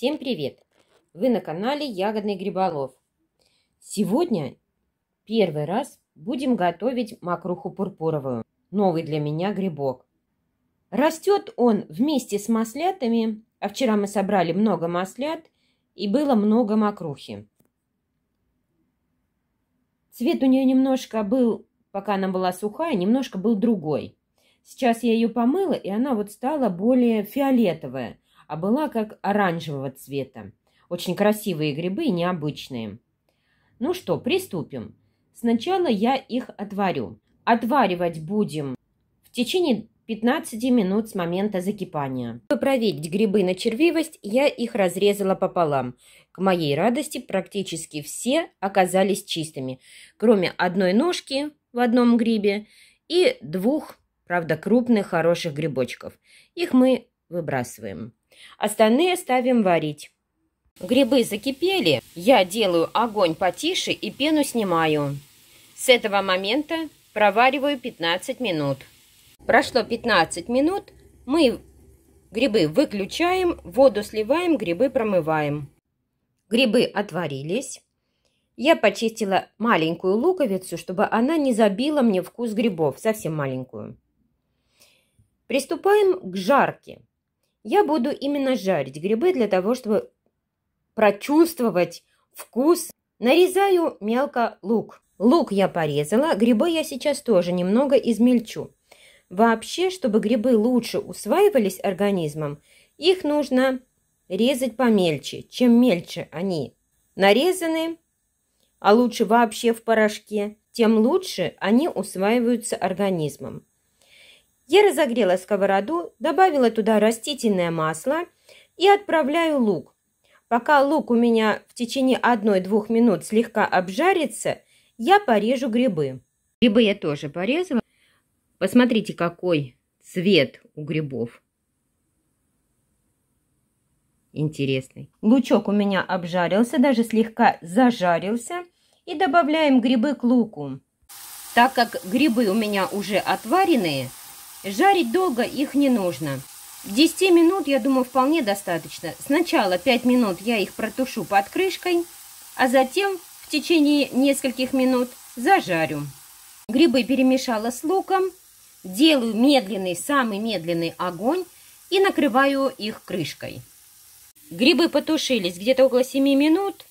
Всем привет! Вы на канале Ягодный Гриболов. Сегодня первый раз будем готовить мокруху пурпуровую. Новый для меня грибок. Растет он вместе с маслятами, а вчера мы собрали много маслят и было много мокрухи. Цвет у нее немножко был, пока она была сухая, немножко был другой. Сейчас я ее помыла, и она вот стала более фиолетовая – а была как оранжевого цвета. Очень красивые грибы и необычные. Ну что, приступим. Сначала я их отварю. Отваривать будем в течение 15 минут с момента закипания. Чтобы проверить грибы на червивость, я их разрезала пополам. К моей радости практически все оказались чистыми, кроме одной ножки в одном грибе и двух, правда, крупных, хороших грибочков. Их мы выбрасываем. Остальные ставим варить. Грибы закипели, я делаю огонь потише и пену снимаю. С этого момента провариваю 15 минут. Прошло 15 минут, мы грибы выключаем, воду сливаем, грибы промываем. Грибы отварились. Я почистила маленькую луковицу, чтобы она не забила мне вкус грибов, совсем маленькую. Приступаем к жарке. Я буду именно жарить грибы для того, чтобы прочувствовать вкус. Нарезаю мелко лук. Лук я порезала, грибы я сейчас тоже немного измельчу. Вообще, чтобы грибы лучше усваивались организмом, их нужно резать помельче. Чем мельче они нарезаны, а лучше вообще в порошке, тем лучше они усваиваются организмом. Я разогрела сковороду, добавила туда растительное масло и отправляю лук. Пока лук у меня в течение 1-2 минут слегка обжарится, я порежу грибы. Грибы я тоже порезала. Посмотрите, какой цвет у грибов. Интересный. Лучок у меня обжарился, даже слегка зажарился. И добавляем грибы к луку. Так как грибы у меня уже отваренные, Жарить долго их не нужно. 10 минут, я думаю, вполне достаточно. Сначала 5 минут я их протушу под крышкой, а затем в течение нескольких минут зажарю. Грибы перемешала с луком, делаю медленный, самый медленный огонь и накрываю их крышкой. Грибы потушились где-то около 7 минут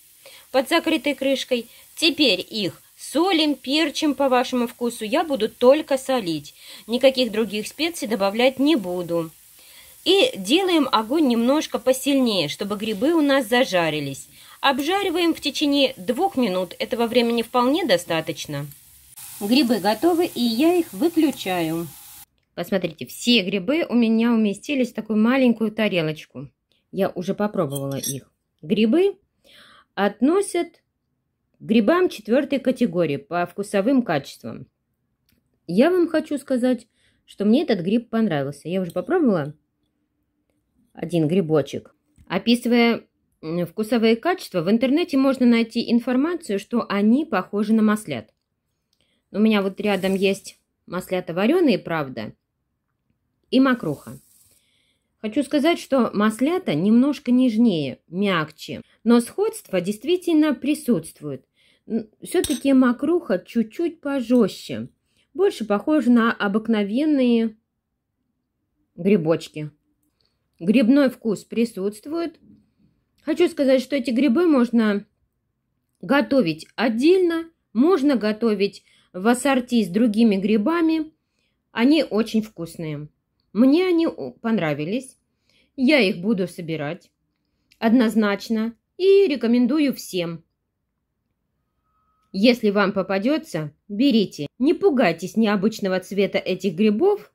под закрытой крышкой. Теперь их Солим, перчим по вашему вкусу. Я буду только солить. Никаких других специй добавлять не буду. И делаем огонь немножко посильнее, чтобы грибы у нас зажарились. Обжариваем в течение двух минут. Этого времени вполне достаточно. Грибы готовы, и я их выключаю. Посмотрите, все грибы у меня уместились в такую маленькую тарелочку. Я уже попробовала их. Грибы относят грибам четвертой категории по вкусовым качествам. Я вам хочу сказать, что мне этот гриб понравился. Я уже попробовала один грибочек. Описывая вкусовые качества, в интернете можно найти информацию, что они похожи на маслят. У меня вот рядом есть маслята вареные, правда, и мокруха. Хочу сказать, что маслята немножко нежнее, мягче, но сходство действительно присутствует. Все-таки мокруха чуть-чуть пожестче. Больше похожа на обыкновенные грибочки. Грибной вкус присутствует. Хочу сказать, что эти грибы можно готовить отдельно, можно готовить в ассорти с другими грибами. Они очень вкусные. Мне они понравились. Я их буду собирать однозначно и рекомендую всем. Если вам попадется, берите. Не пугайтесь необычного цвета этих грибов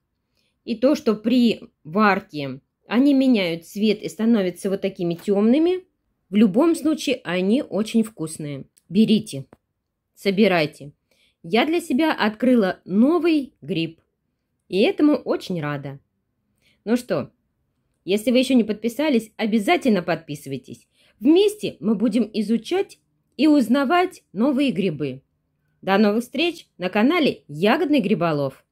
и то, что при варке они меняют цвет и становятся вот такими темными. В любом случае они очень вкусные. Берите, собирайте. Я для себя открыла новый гриб. И этому очень рада. Ну что, если вы еще не подписались, обязательно подписывайтесь. Вместе мы будем изучать и узнавать новые грибы. До новых встреч на канале Ягодный Гриболов!